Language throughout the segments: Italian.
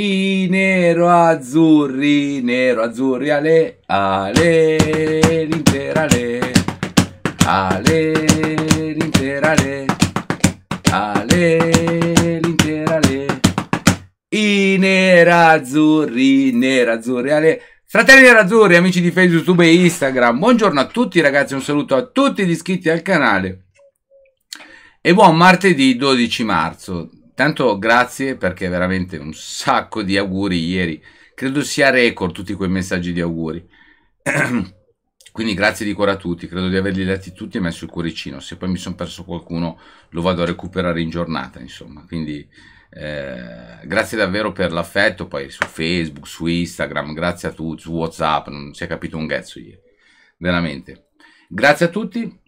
I nero azzurri, nero azzurri, ale, ale, l'intera le, ale, l'intera le, ale, l'intera le. I nero azzurri, nero azzurri, ale. Fratelli Nerazzurri, amici di Facebook, YouTube e Instagram, buongiorno a tutti ragazzi, un saluto a tutti gli iscritti al canale e buon martedì 12 marzo Tanto grazie perché veramente un sacco di auguri ieri. Credo sia record tutti quei messaggi di auguri. Quindi grazie di cuore a tutti, credo di averli letti tutti e messo il cuoricino. Se poi mi sono perso qualcuno lo vado a recuperare in giornata, insomma. Quindi eh, grazie davvero per l'affetto, poi su Facebook, su Instagram, grazie a tutti, su WhatsApp, non si è capito un ghezzo ieri. Veramente. Grazie a tutti.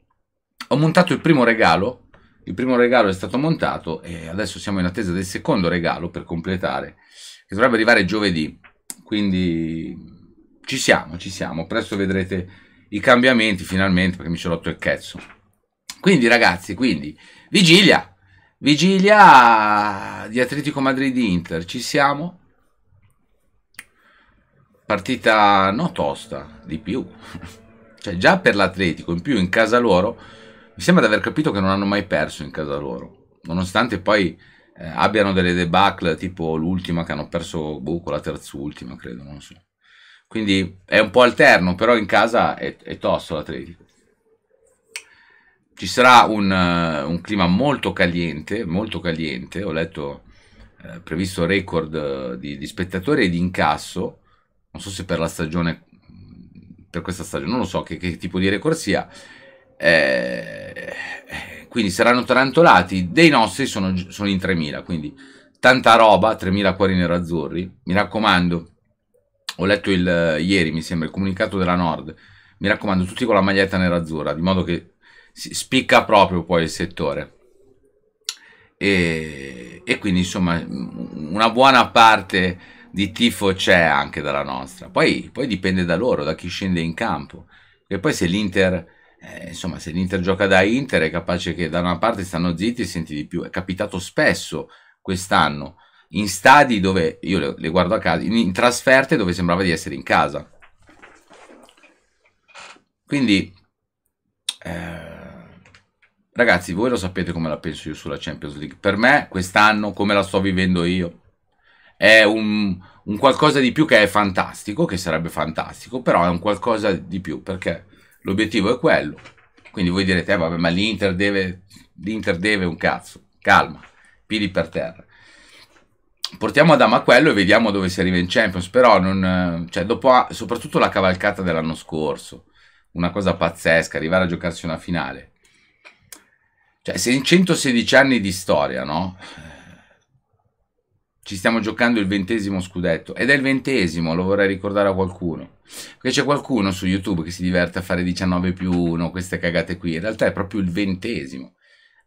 Ho montato il primo regalo il primo regalo è stato montato e adesso siamo in attesa del secondo regalo per completare, che dovrebbe arrivare giovedì. Quindi ci siamo, ci siamo. Presto vedrete i cambiamenti finalmente perché mi ci ho rotto il cazzo. Quindi ragazzi, quindi vigilia, vigilia di Atletico Madrid Inter, ci siamo. Partita non tosta, di più. cioè già per l'Atletico, in più in casa loro mi sembra di aver capito che non hanno mai perso in casa loro, nonostante poi eh, abbiano delle debacle tipo l'ultima che hanno perso boh, la terza ultima credo, non so. Quindi è un po' alterno, però in casa è, è tosto l'Atletico. Ci sarà un, uh, un, clima molto caliente, molto caliente, ho letto eh, previsto record eh, di, di spettatori e di incasso, non so se per la stagione, per questa stagione, non lo so che, che tipo di record sia, eh, quindi saranno tarantolati. Dei nostri sono, sono in 3.000, quindi tanta roba, 3.000 cuori nero-azzurri. Mi raccomando, ho letto il, ieri, mi sembra, il comunicato della Nord. Mi raccomando, tutti con la maglietta nero-azzurra, di modo che spicca proprio poi il settore. E, e quindi, insomma, una buona parte di tifo c'è anche dalla nostra. Poi, poi dipende da loro, da chi scende in campo. E poi se l'Inter eh, insomma, se l'Inter gioca da Inter è capace che da una parte stanno zitti e senti di più. È capitato spesso quest'anno in stadi dove io le, le guardo a casa, in, in, trasferte dove sembrava di essere in casa. Quindi, eh, ragazzi, voi lo sapete come la penso io sulla Champions League. Per me, quest'anno, come la sto vivendo io, è un, un qualcosa di più che è fantastico, che sarebbe fantastico, però è un qualcosa di più perché L'obiettivo è quello. Quindi voi direte, eh, vabbè, ma l'Inter deve, l'Inter deve un cazzo. Calma, piedi per terra. Portiamo Adama quello e vediamo dove si arriva in Champions. Però, non, cioè, dopo, soprattutto la cavalcata dell'anno scorso, una cosa pazzesca, arrivare a giocarsi una finale. Cioè, se in 116 anni di storia, no? ci stiamo giocando il ventesimo scudetto ed è il ventesimo, lo vorrei ricordare a qualcuno. Perché c'è qualcuno su YouTube che si diverte a fare 19 più 1, queste cagate qui, in realtà è proprio il ventesimo.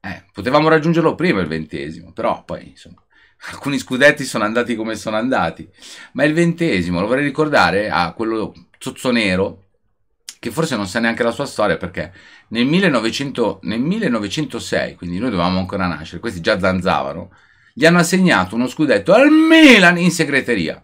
Eh, potevamo raggiungerlo prima il ventesimo, però poi insomma alcuni scudetti sono andati come sono andati. Ma il ventesimo lo vorrei ricordare a quello zozzonero che forse non sa neanche la sua storia perché nel, 1900, nel 1906, quindi noi dovevamo ancora nascere, questi già zanzavano gli hanno assegnato uno scudetto al Milan in segreteria.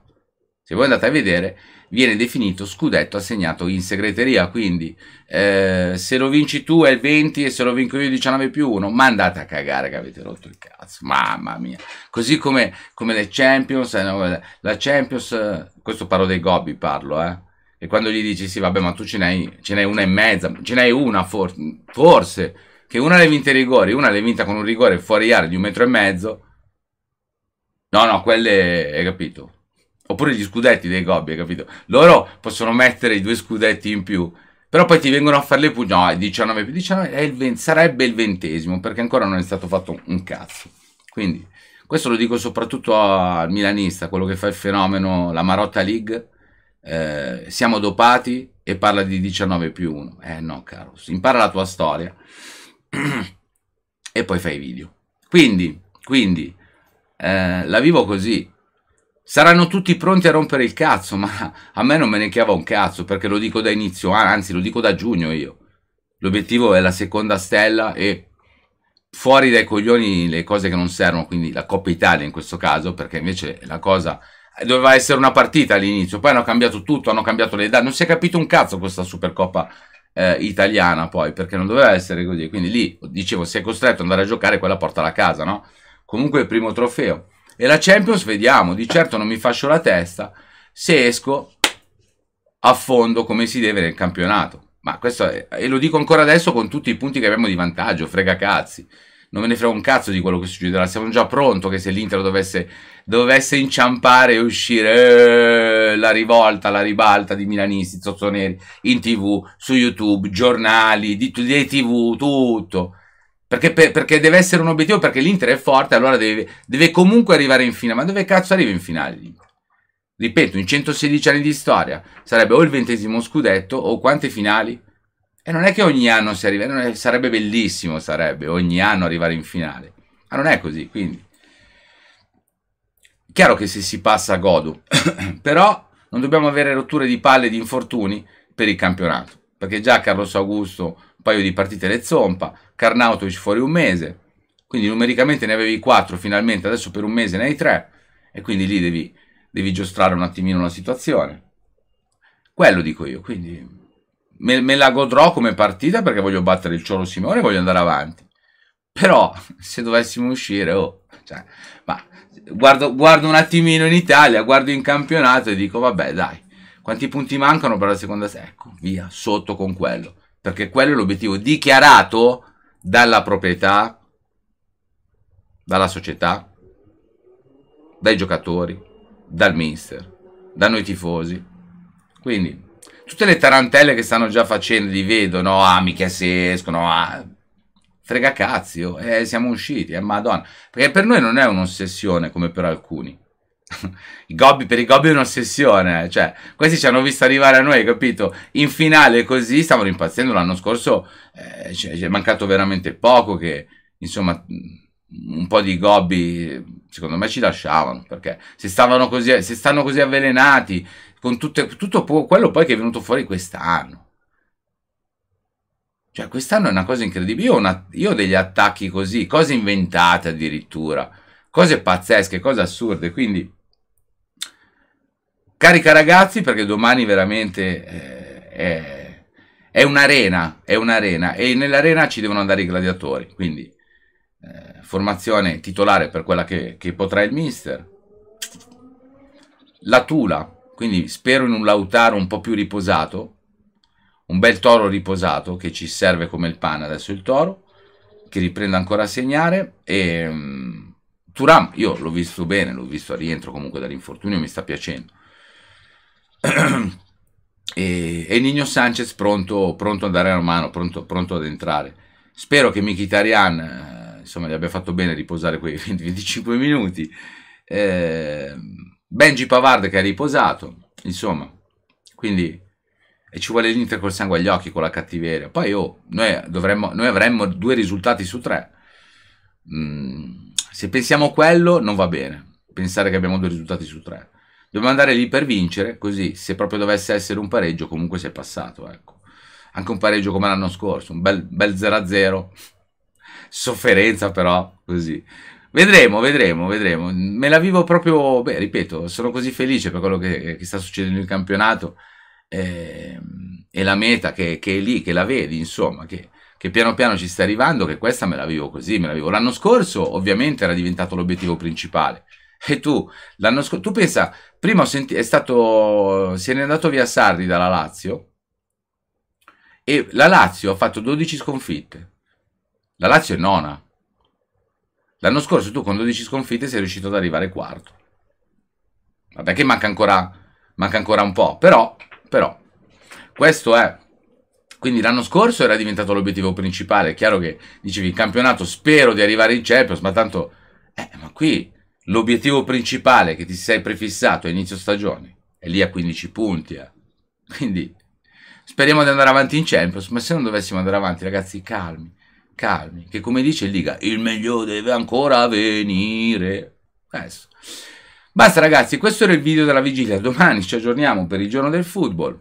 Se voi andate a vedere, viene definito scudetto assegnato in segreteria. Quindi, eh, se lo vinci tu è il 20 e se lo vinco io il 19 più 1, ma andate a cagare che avete rotto il cazzo. Mamma mia. Così come, come le Champions, eh, no, la Champions, eh, questo parlo dei gobbi, parlo, eh. E quando gli dici, sì, vabbè, ma tu ce n'hai, ce n'hai una e mezza, ce n'hai una for forse, che una l'hai vinte i rigori, una l'hai vinta con un rigore fuori area di un metro e mezzo, No, no, quelle, hai capito? Oppure gli scudetti dei gobbi, hai capito? Loro possono mettere i due scudetti in più, però poi ti vengono a fare le pugna. No, è 19 più 19, è il 20, sarebbe il ventesimo, perché ancora non è stato fatto un cazzo. Quindi, questo lo dico soprattutto al milanista, quello che fa il fenomeno, la Marotta League. Eh, siamo dopati e parla di 19 più 1. Eh no, caro, impara la tua storia e poi fai i video. Quindi, quindi eh, la vivo così. Saranno tutti pronti a rompere il cazzo, ma a me non me ne chiava un cazzo, perché lo dico da inizio, anzi lo dico da giugno io. L'obiettivo è la seconda stella e fuori dai coglioni le cose che non servono, quindi la Coppa Italia in questo caso, perché invece la cosa eh, doveva essere una partita all'inizio, poi hanno cambiato tutto, hanno cambiato le date, non si è capito un cazzo questa Supercoppa eh, italiana poi, perché non doveva essere così. Quindi lì, dicevo, si è costretto ad andare a giocare quella porta alla casa, no? comunque il primo trofeo. E la Champions vediamo, di certo non mi faccio la testa se esco a fondo come si deve nel campionato. Ma questo è, e lo dico ancora adesso con tutti i punti che abbiamo di vantaggio, frega cazzi. Non me ne frega un cazzo di quello che succederà. Siamo già pronto che se l'Inter dovesse, dovesse, inciampare e uscire eh, la rivolta, la ribalta di milanisti, zozzoneri, in tv, su YouTube, giornali, di, di tv, tutto perché, perché, deve essere un obiettivo, perché l'Inter è forte, allora deve, deve, comunque arrivare in finale. Ma dove cazzo arriva in finale l'Inter? Ripeto, in 116 anni di storia sarebbe o il ventesimo scudetto o quante finali? E non è che ogni anno si arriva, è, sarebbe bellissimo, sarebbe ogni anno arrivare in finale. Ma non è così, quindi. Chiaro che se si passa a Godo, però non dobbiamo avere rotture di palle e di infortuni per il campionato, perché già Carlos Augusto un paio di partite le zompa, Carnautovic fuori un mese, quindi numericamente ne avevi 4 finalmente, adesso per un mese ne hai 3 e quindi lì devi, devi giostrare un attimino la situazione. Quello dico io, quindi me, me la godrò come partita perché voglio battere il Cioro Simone e voglio andare avanti. Però se dovessimo uscire, oh, cioè, ma guardo, guardo un attimino in Italia, guardo in campionato e dico vabbè dai, quanti punti mancano per la seconda? Ecco, via, sotto con quello perché quello è l'obiettivo dichiarato dalla proprietà, dalla società, dai giocatori, dal mister, da noi tifosi. Quindi tutte le tarantelle che stanno già facendo li vedo, no, ah, mica se escono, ah, frega cazzo, oh, eh, siamo usciti, eh, madonna, perché per noi non è un'ossessione come per alcuni. I gobbi, per i gobbi è un'ossessione, cioè, questi ci hanno visto arrivare a noi, capito? In finale così, stavano impazzendo l'anno scorso, eh, ci è mancato veramente poco che, insomma, mm, un po' di gobbi, secondo me ci lasciavano, perché se, stavano così, se stanno così avvelenati, con tutte, tutto quello poi che è venuto fuori quest'anno. Cioè, quest'anno è una cosa incredibile. Io ho, una, io ho degli attacchi così, cose inventate addirittura, cose pazzesche, cose assurde, quindi Carica ragazzi perché domani veramente eh, è, è un'arena, è un'arena e nell'arena ci devono andare i gladiatori, quindi eh, formazione titolare per quella che, che potrà il mister. La Tula, quindi spero in un Lautaro un po' più riposato, un bel toro riposato che ci serve come il pane adesso il toro che riprenda ancora a segnare e um, mm, Turam io l'ho visto bene l'ho visto a rientro comunque dall'infortunio mi sta piacendo e, e Nino Sanchez pronto, pronto, a dare una mano, pronto, pronto ad entrare. Spero che Mkhitaryan eh, insomma, gli abbia fatto bene riposare quei 20-25 minuti. Eh, Benji Pavard che ha riposato, insomma, quindi e ci vuole l'Inter col sangue agli occhi, con la cattiveria. Poi oh, noi, dovremmo, noi avremmo due risultati su tre. Mm, se pensiamo a quello non va bene, pensare che abbiamo due risultati su tre. Dobbiamo andare lì per vincere, così se proprio dovesse essere un pareggio comunque si è passato, ecco. Anche un pareggio come l'anno scorso, un bel 0-0. Sofferenza però, così. Vedremo, vedremo, vedremo. Me la vivo proprio, beh, ripeto, sono così felice per quello che, che sta succedendo in campionato eh, e la meta che, che, è lì, che la vedi, insomma, che, che, piano piano ci sta arrivando, che questa me la vivo così, me la vivo. L'anno scorso ovviamente era diventato l'obiettivo principale. E tu, l'anno scorso, tu pensa, Prima è stato, se n'è andato via Sarri dalla Lazio e la Lazio ha fatto 12 sconfitte. La Lazio è nona. L'anno scorso tu con 12 sconfitte sei riuscito ad arrivare quarto. Vabbè che manca ancora, manca ancora un po', però, però, questo è. Quindi l'anno scorso era diventato l'obiettivo principale, è chiaro che dicevi il campionato, spero di arrivare in Champions, ma tanto, eh, ma qui l'obiettivo principale che ti sei prefissato a inizio stagione è lì a 15 punti. Eh. Quindi speriamo di andare avanti in Champions, ma se non dovessimo andare avanti, ragazzi, calmi, calmi, che come dice il Liga, il meglio deve ancora venire. Adesso. Basta ragazzi, questo era il video della vigilia, domani ci aggiorniamo per il giorno del football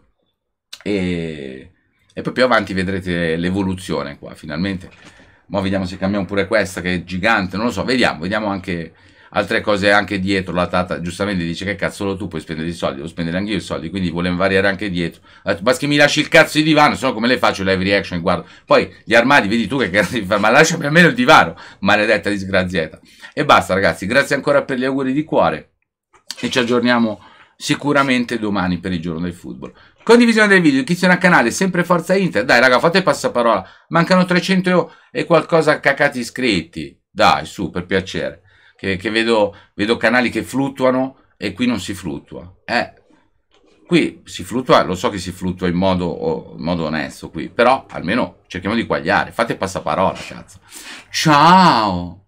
e, e poi più avanti vedrete l'evoluzione qua finalmente. Ma vediamo se cambiamo pure questa che è gigante, non lo so, vediamo, vediamo anche altre cose anche dietro. La tata giustamente dice che cazzo solo tu puoi spendere i soldi, devo spendere anche io i soldi, quindi volevo variare anche dietro. basta che mi lasci il cazzo di divano, se no come le faccio live reaction, guardo. Poi gli armadi, vedi tu che cazzo di fare, ma lasciami almeno il divano, maledetta disgraziata. E basta ragazzi, grazie ancora per gli auguri di cuore e ci aggiorniamo sicuramente domani per il giorno del football. Condivisione del video, iscrizione al canale, sempre Forza Inter. Dai raga, fate passaparola. Mancano 300 e qualcosa cacati iscritti. Dai, su, per piacere che, che vedo, vedo, canali che fluttuano e qui non si fluttua. Eh, qui si fluttua, lo so che si fluttua in modo, in modo onesto qui, però almeno cerchiamo di quagliare, fate passaparola, cazzo. Ciao!